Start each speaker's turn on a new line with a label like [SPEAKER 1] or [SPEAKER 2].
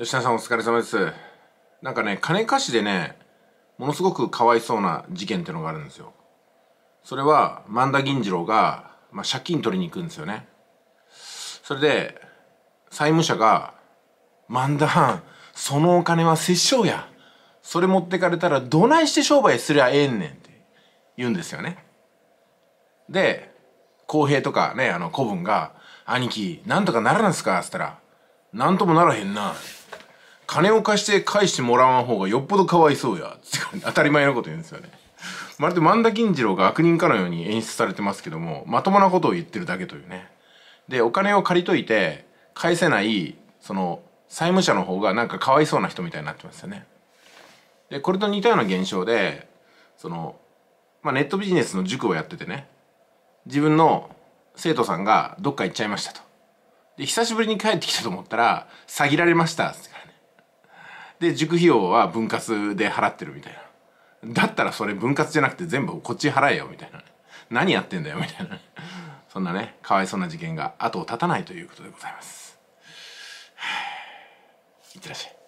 [SPEAKER 1] 吉田さんお疲れ様です。なんかね、金貸しでね、ものすごくかわいそうな事件ってのがあるんですよ。それは、万田銀次郎が、まあ、借金取りに行くんですよね。それで、債務者が、万田藩、そのお金は殺生や。それ持ってかれたら、どないして商売すりゃええんねんって言うんですよね。で、公平とかね、あの、古文が、兄貴、なんとかならんすかっつったら、なんともならへんな。金を貸して返してもらわん方がよっぽどかわいそうや。当たり前のこと言うんですよね。まるで万田金次郎が悪人かのように演出されてますけども、まともなことを言ってるだけというね。で、お金を借りといて、返せない、その、債務者の方がなんかかわいそうな人みたいになってますよね。で、これと似たような現象で、その、まあ、ネットビジネスの塾をやっててね、自分の生徒さんがどっか行っちゃいましたと。で、久しぶりに帰ってきたと思ったら、詐欺られました。で塾費用は分割で払ってるみたいなだったらそれ分割じゃなくて全部こっち払えよみたいな何やってんだよみたいなそんなねかわいそうな事件が後を絶たないということでございますいってらっしゃい